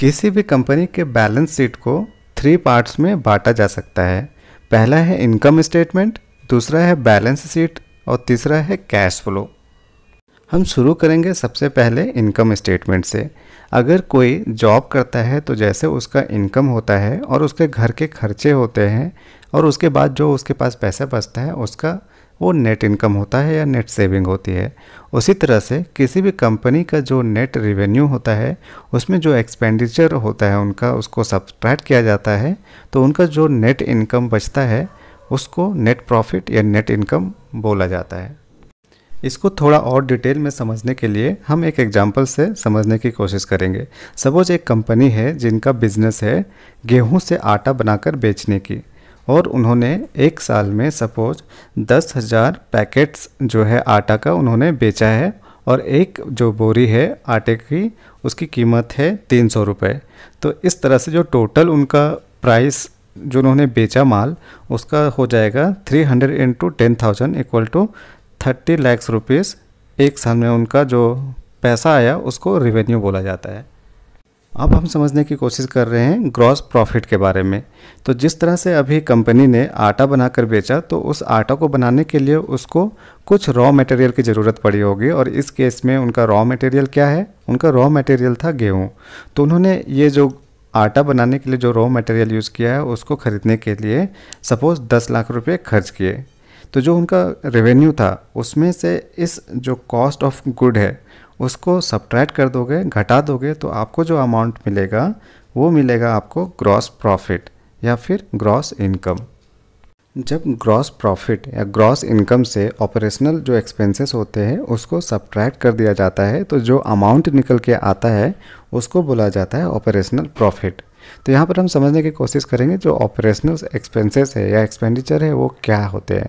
किसी भी कंपनी के बैलेंस शीट को थ्री पार्ट्स में बांटा जा सकता है पहला है इनकम स्टेटमेंट दूसरा है बैलेंस शीट और तीसरा है कैश फ्लो हम शुरू करेंगे सबसे पहले इनकम स्टेटमेंट से अगर कोई जॉब करता है तो जैसे उसका इनकम होता है और उसके घर के खर्चे होते हैं और उसके बाद जो उसके पास पैसा बचता है उसका वो नेट इनकम होता है या नेट सेविंग होती है उसी तरह से किसी भी कंपनी का जो नेट रिवेन्यू होता है उसमें जो एक्सपेंडिचर होता है उनका उसको सब्सट्रैक्ट किया जाता है तो उनका जो नेट इनकम बचता है उसको नेट प्रॉफिट या नेट इनकम बोला जाता है इसको थोड़ा और डिटेल में समझने के लिए हम एक एग्जाम्पल से समझने की कोशिश करेंगे सपोज एक कंपनी है जिनका बिजनेस है गेहूं से आटा बनाकर बेचने की और उन्होंने एक साल में सपोज दस हज़ार पैकेट्स जो है आटा का उन्होंने बेचा है और एक जो बोरी है आटे की उसकी कीमत है तीन सौ रुपये तो इस तरह से जो टोटल उनका प्राइस जो उन्होंने बेचा माल उसका हो जाएगा three hundred into ten thousand equal to thirty lakhs rupees एक साल में उनका जो पैसा आया उसको रिवेन्यू बोला जाता है अब हम समझने की कोशिश कर रहे हैं ग्रॉस प्रॉफिट के बारे में तो जिस तरह से अभी कंपनी ने आटा बनाकर बेचा तो उस आटा को बनाने के लिए उसको कुछ रॉ मटेरियल की ज़रूरत पड़ी होगी और इस केस में उनका रॉ मटेरियल क्या है उनका रॉ मटेरियल था गेहूँ तो उन्होंने ये जो आटा बनाने के लिए जो रॉ मटेरियल यूज़ किया है उसको ख़रीदने के लिए सपोज़ दस लाख रुपये खर्च किए तो जो उनका रेवेन्यू था उसमें से इस जो कॉस्ट ऑफ गुड है उसको सब्ट्रैक्ट कर दोगे घटा दोगे तो आपको जो अमाउंट मिलेगा वो मिलेगा आपको ग्रॉस प्रॉफिट या फिर ग्रॉस इनकम जब ग्रॉस प्रॉफिट या ग्रॉस इनकम से ऑपरेशनल जो एक्सपेंसेस होते हैं उसको सब्ट्रैक्ट कर दिया जाता है तो जो अमाउंट निकल के आता है उसको बोला जाता है ऑपरेशनल प्रॉफिट तो यहाँ पर हम समझने की कोशिश करेंगे जो ऑपरेशनल एक्सपेंसेस है या एक्सपेंडिचर है वो क्या होते हैं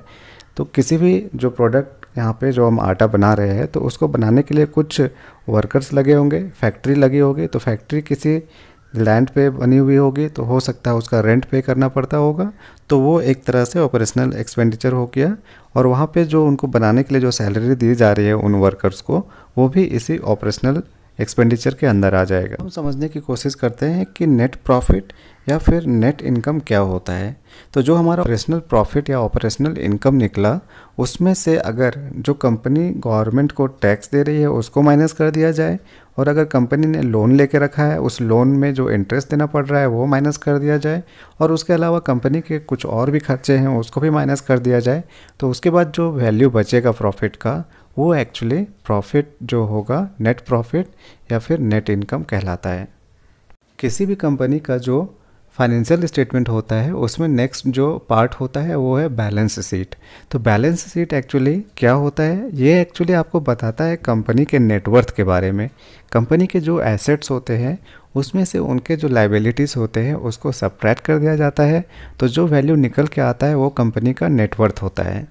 तो किसी भी जो प्रोडक्ट यहाँ पे जो हम आटा बना रहे हैं तो उसको बनाने के लिए कुछ वर्कर्स लगे होंगे फैक्ट्री लगी होगी तो फैक्ट्री किसी लैंड पे बनी हुई होगी तो हो सकता है उसका रेंट पे करना पड़ता होगा तो वो एक तरह से ऑपरेशनल एक्सपेंडिचर हो गया और वहाँ पे जो उनको बनाने के लिए जो सैलरी दी जा रही है उन वर्कर्स को वो भी इसी ऑपरेशनल एक्सपेंडिचर के अंदर आ जाएगा हम समझने की कोशिश करते हैं कि नेट प्रॉफिट या फिर नेट इनकम क्या होता है तो जो हमारा ऑपरेशनल प्रॉफिट या ऑपरेशनल इनकम निकला उसमें से अगर जो कंपनी गवर्नमेंट को टैक्स दे रही है उसको माइनस कर दिया जाए और अगर कंपनी ने लोन लेके रखा है उस लोन में जो इंटरेस्ट देना पड़ रहा है वो माइनस कर दिया जाए और उसके अलावा कंपनी के कुछ और भी खर्चे हैं उसको भी माइनस कर दिया जाए तो उसके बाद जो वैल्यू बचेगा प्रॉफिट का वो एक्चुअली प्रॉफिट जो होगा नेट प्रॉफिट या फिर नेट इनकम कहलाता है किसी भी कंपनी का जो फाइनेंशियल स्टेटमेंट होता है उसमें नेक्स्ट जो पार्ट होता है वो है बैलेंस शीट तो बैलेंस शीट एक्चुअली क्या होता है ये एक्चुअली आपको बताता है कंपनी के नेटवर्थ के बारे में कंपनी के जो एसेट्स होते हैं उसमें से उनके जो लाइबिलिटीज़ होते हैं उसको सब्ट्रैक्ट कर दिया जाता है तो जो वैल्यू निकल के आता है वो कंपनी का नेटवर्थ होता है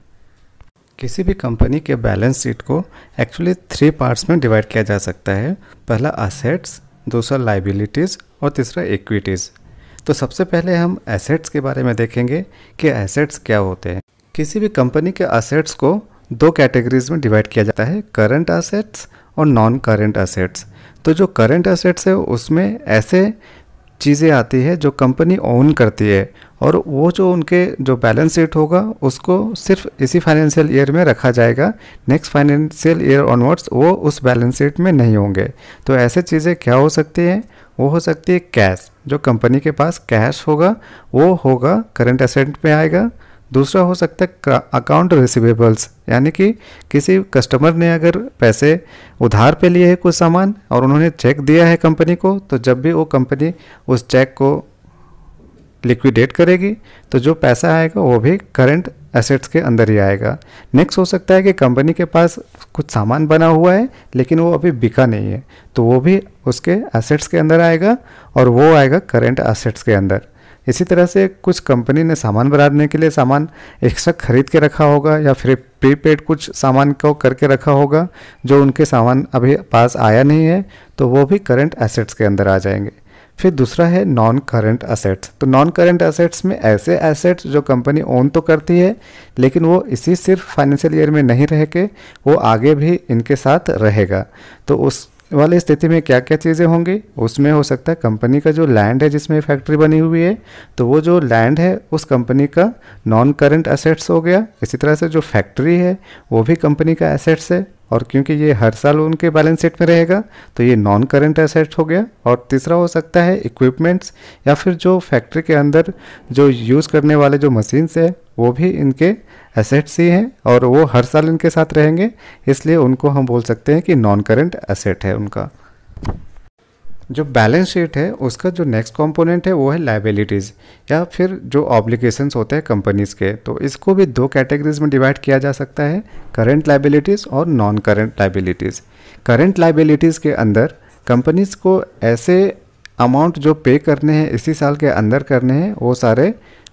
किसी भी कंपनी के बैलेंस शीट को एक्चुअली थ्री पार्ट्स में डिवाइड किया जा सकता है पहला असेट्स दूसरा लाइबिलिटीज़ और तीसरा इक्विटीज़ तो सबसे पहले हम एसेट्स के बारे में देखेंगे कि एसेट्स क्या होते हैं किसी भी कंपनी के असेट्स को दो कैटेगरीज में डिवाइड किया जाता है करंट असेट्स और नॉन करंट असेट्स तो जो करंट असेट्स है उसमें ऐसे चीज़ें आती है जो कंपनी ओन करती है और वो जो उनके जो बैलेंस शीट होगा उसको सिर्फ इसी फाइनेंशियल ईयर में रखा जाएगा नेक्स्ट फाइनेंशियल ईयर ऑनवर्ड्स वो उस बैलेंस शीट में नहीं होंगे तो ऐसे चीज़ें क्या हो सकती हैं वो हो सकती है कैश जो कंपनी के पास कैश होगा वो होगा करंट असेंट में आएगा दूसरा हो सकता है अकाउंट रिसिवेबल्स यानी कि किसी कस्टमर ने अगर पैसे उधार पे लिए हैं कुछ सामान और उन्होंने चेक दिया है कंपनी को तो जब भी वो कंपनी उस चेक को लिक्विडेट करेगी तो जो पैसा आएगा वो भी करंट एसेट्स के अंदर ही आएगा नेक्स्ट हो सकता है कि कंपनी के पास कुछ सामान बना हुआ है लेकिन वो अभी बिका नहीं है तो वो भी उसके एसेट्स के अंदर आएगा और वो आएगा करंट एसेट्स के अंदर इसी तरह से कुछ कंपनी ने सामान बनाने के लिए सामान एक्स्ट्रा खरीद के रखा होगा या फिर प्रीपेड कुछ सामान को करके रखा होगा जो उनके सामान अभी पास आया नहीं है तो वो भी करंट एसेट्स के अंदर आ जाएंगे फिर दूसरा है नॉन करंट असेट्स तो नॉन करंट असेट्स में ऐसे एसेट्स जो कंपनी ओन तो करती है लेकिन वो इसी सिर्फ फाइनेंशियल ईयर में नहीं रह के वो आगे भी इनके साथ रहेगा तो उस वाली स्थिति में क्या क्या चीज़ें होंगी उसमें हो सकता है कंपनी का जो लैंड है जिसमें फैक्ट्री बनी हुई है तो वो जो लैंड है उस कंपनी का नॉन करंट एसेट्स हो गया इसी तरह से जो फैक्ट्री है वो भी कंपनी का एसेट्स है और क्योंकि ये हर साल उनके बैलेंस शीट में रहेगा तो ये नॉन करेंट एसेट हो गया और तीसरा हो सकता है इक्विपमेंट्स या फिर जो फैक्ट्री के अंदर जो यूज़ करने वाले जो मशीन्स है वो भी इनके एसेट्स ही हैं और वो हर साल इनके साथ रहेंगे इसलिए उनको हम बोल सकते हैं कि नॉन करेंट एसेट है उनका जो बैलेंस शीट है उसका जो नेक्स्ट कंपोनेंट है वो है लाइबिलिटीज़ या फिर जो ऑब्लिगेशंस होते हैं कंपनीज़ के तो इसको भी दो कैटेगरीज में डिवाइड किया जा सकता है करंट लाइबिलिटीज़ और non current liabilities current liabilities के अंदर कंपनीज़ को ऐसे अमाउंट जो पे करने हैं इसी साल के अंदर करने हैं वो सारे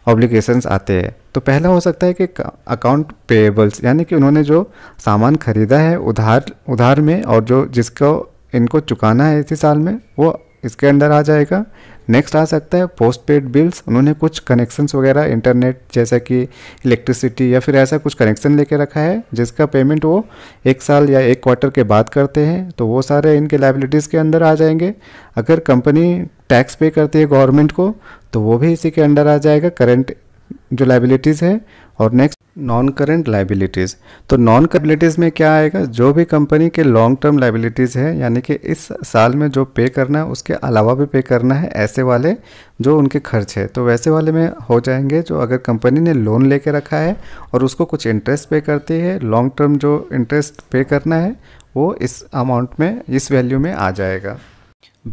ऑब्लिगेशंस आते हैं तो पहला हो सकता है कि अकाउंट पेएबल्स यानी कि उन्होंने जो सामान ख़रीदा है उधार उधार में और जो जिसको इनको चुकाना है इसी साल में वो इसके अंदर आ जाएगा नेक्स्ट आ सकता है पोस्ट पेड बिल्स उन्होंने कुछ कनेक्शंस वगैरह इंटरनेट जैसा कि इलेक्ट्रिसिटी या फिर ऐसा कुछ कनेक्शन लेके रखा है जिसका पेमेंट वो एक साल या एक क्वार्टर के बाद करते हैं तो वो सारे इनके लाइबिलिटीज़ के अंदर आ जाएंगे अगर कंपनी टैक्स पे करती है गवर्नमेंट को तो वो भी इसी के अंडर आ जाएगा करेंट जो लाइबिलिटीज़ है और नेक्स्ट नॉन करेंट लाइबिलिटीज़ तो नॉन कबिलिटीज़ में क्या आएगा जो भी कंपनी के लॉन्ग टर्म लाइबिलिटीज़ है यानी कि इस साल में जो पे करना है उसके अलावा भी पे करना है ऐसे वाले जो उनके खर्च है तो वैसे वाले में हो जाएंगे जो अगर कंपनी ने लोन लेके रखा है और उसको कुछ इंटरेस्ट पे करती है लॉन्ग टर्म जो इंटरेस्ट पे करना है वो इस अमाउंट में इस वैल्यू में आ जाएगा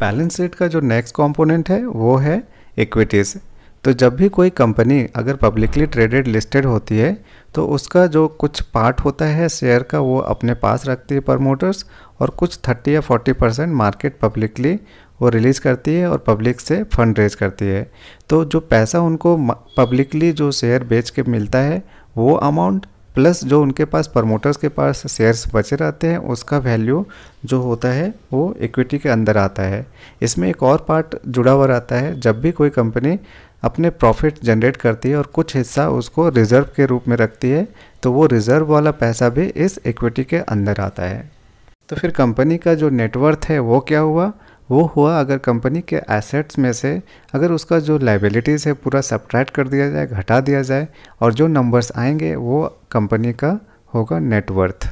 बैलेंस शीट का जो नेक्स्ट कॉम्पोनेंट है वो है इक्विटीज़ तो जब भी कोई कंपनी अगर पब्लिकली ट्रेडेड लिस्टेड होती है तो उसका जो कुछ पार्ट होता है शेयर का वो अपने पास रखती है प्रमोटर्स और कुछ 30 या 40 परसेंट मार्केट पब्लिकली वो रिलीज़ करती है और पब्लिक से फंड रेज करती है तो जो पैसा उनको पब्लिकली जो शेयर बेच के मिलता है वो अमाउंट प्लस जो उनके पास प्रमोटर्स के पास शेयर्स बचे रहते हैं उसका वैल्यू जो होता है वो इक्विटी के अंदर आता है इसमें एक और पार्ट जुड़ा हुआ रहता है जब भी कोई कंपनी अपने प्रॉफिट जनरेट करती है और कुछ हिस्सा उसको रिज़र्व के रूप में रखती है तो वो रिज़र्व वाला पैसा भी इस इक्विटी के अंदर आता है तो फिर कंपनी का जो नेटवर्थ है वो क्या हुआ वो हुआ अगर कंपनी के एसेट्स में से अगर उसका जो लाइबिलिटीज़ है पूरा सब्ट्रैक्ट कर दिया जाए घटा दिया जाए और जो नंबर्स आएंगे वो कंपनी का होगा नेटवर्थ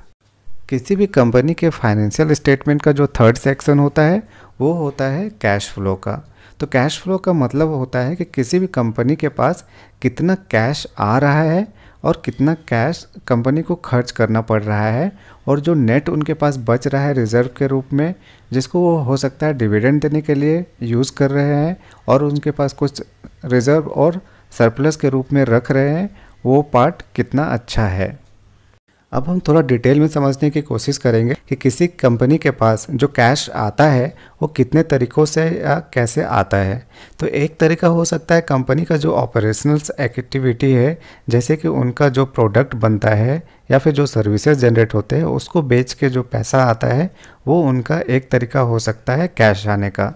किसी भी कंपनी के फाइनेंशियल स्टेटमेंट का जो थर्ड सेक्शन होता है वो होता है कैश फ्लो का तो कैश फ्लो का मतलब होता है कि किसी भी कंपनी के पास कितना कैश आ रहा है और कितना कैश कंपनी को खर्च करना पड़ रहा है और जो नेट उनके पास बच रहा है रिज़र्व के रूप में जिसको वो हो सकता है डिविडेंड देने के लिए यूज़ कर रहे हैं और उनके पास कुछ रिज़र्व और सरप्लस के रूप में रख रहे हैं वो पार्ट कितना अच्छा है अब हम थोड़ा डिटेल में समझने की कोशिश करेंगे कि किसी कंपनी के पास जो कैश आता है वो कितने तरीक़ों से या कैसे आता है तो एक तरीका हो सकता है कंपनी का जो ऑपरेशनल्स एक्टिविटी है जैसे कि उनका जो प्रोडक्ट बनता है या फिर जो सर्विसेज जनरेट होते हैं उसको बेच के जो पैसा आता है वो उनका एक तरीका हो सकता है कैश आने का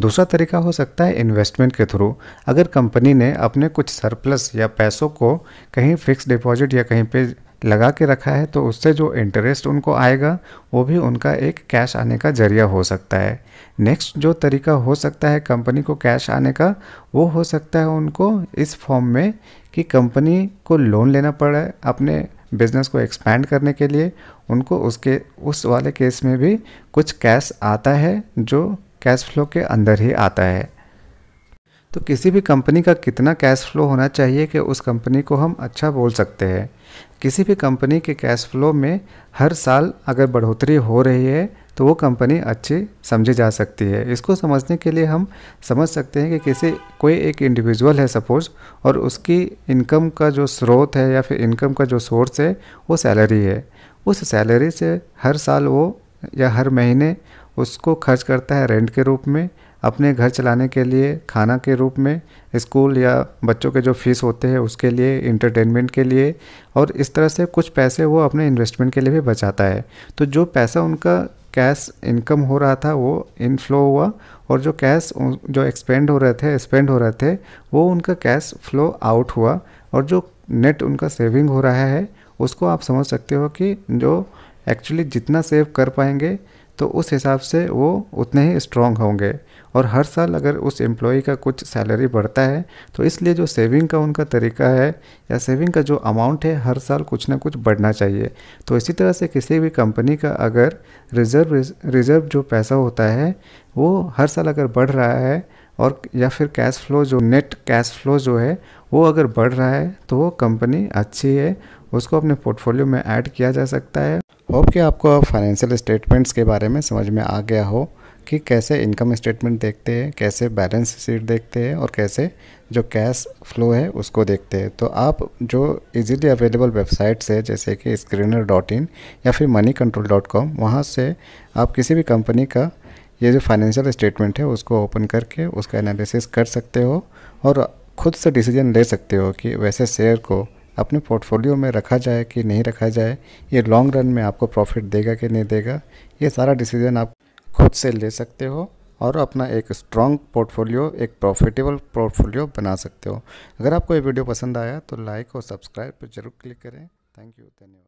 दूसरा तरीका हो सकता है इन्वेस्टमेंट के थ्रू अगर कंपनी ने अपने कुछ सरप्लस या पैसों को कहीं फिक्स डिपॉजिट या कहीं पे लगा के रखा है तो उससे जो इंटरेस्ट उनको आएगा वो भी उनका एक कैश आने का जरिया हो सकता है नेक्स्ट जो तरीका हो सकता है कंपनी को कैश आने का वो हो सकता है उनको इस फॉर्म में कि कंपनी को लोन लेना पड़े अपने बिज़नेस को एक्सपैंड करने के लिए उनको उसके उस वाले केस में भी कुछ कैश आता है जो कैश फ्लो के अंदर ही आता है तो किसी भी कंपनी का कितना कैश फ्लो होना चाहिए कि उस कंपनी को हम अच्छा बोल सकते हैं किसी भी कंपनी के कैश फ्लो में हर साल अगर बढ़ोतरी हो रही है तो वो कंपनी अच्छी समझी जा सकती है इसको समझने के लिए हम समझ सकते हैं कि किसी कोई एक इंडिविजुअल है सपोज और उसकी इनकम का जो स्रोत है या फिर इनकम का जो सोर्स है वो सैलरी है उस सैलरी से हर साल वो या हर महीने उसको खर्च करता है रेंट के रूप में अपने घर चलाने के लिए खाना के रूप में स्कूल या बच्चों के जो फीस होते हैं उसके लिए इंटरटेनमेंट के लिए और इस तरह से कुछ पैसे वो अपने इन्वेस्टमेंट के लिए भी बचाता है तो जो पैसा उनका कैश इनकम हो रहा था वो इनफ्लो हुआ और जो कैश जो एक्सपेंड हो रहे थे स्पेंड हो रहे थे वो उनका कैश फ्लो आउट हुआ और जो नेट उनका सेविंग हो रहा है उसको आप समझ सकते हो कि जो एक्चुअली जितना सेव कर पाएंगे तो उस हिसाब से वो उतने ही स्ट्रॉन्ग होंगे और हर साल अगर उस एम्प्लॉय का कुछ सैलरी बढ़ता है तो इसलिए जो सेविंग का उनका तरीका है या सेविंग का जो अमाउंट है हर साल कुछ ना कुछ बढ़ना चाहिए तो इसी तरह से किसी भी कंपनी का अगर रिज़र्व रिज़र्व जो पैसा होता है वो हर साल अगर बढ़ रहा है और या फिर कैश फ्लो जो नेट कैश फ्लो जो है वो अगर बढ़ रहा है तो वो कंपनी अच्छी है उसको अपने पोर्टफोलियो में ऐड किया जा सकता है होप कि आपको फाइनेंशियल स्टेटमेंट्स के बारे में समझ में आ गया हो कि कैसे इनकम स्टेटमेंट देखते हैं कैसे बैलेंस शीट देखते हैं और कैसे जो कैश फ्लो है उसको देखते हैं तो आप जो इजीली अवेलेबल वेबसाइट्स है जैसे कि स्क्रीनर डॉट इन या फिर मनी कंट्रोल डॉट कॉम वहाँ से आप किसी भी कंपनी का ये जो फाइनेंशियल स्टेटमेंट है उसको ओपन करके उसका एनालिसिस कर सकते हो और खुद से डिसीजन ले सकते हो कि वैसे शेयर को अपने पोर्टफोलियो में रखा जाए कि नहीं रखा जाए ये लॉन्ग रन में आपको प्रॉफिट देगा कि नहीं देगा ये सारा डिसीजन आप खुद से ले सकते हो और अपना एक स्ट्रॉन्ग पोर्टफोलियो एक प्रॉफिटेबल पोर्टफोलियो बना सकते हो अगर आपको ये वीडियो पसंद आया तो लाइक और सब्सक्राइब पर जरूर क्लिक करें थैंक यू धन्यवाद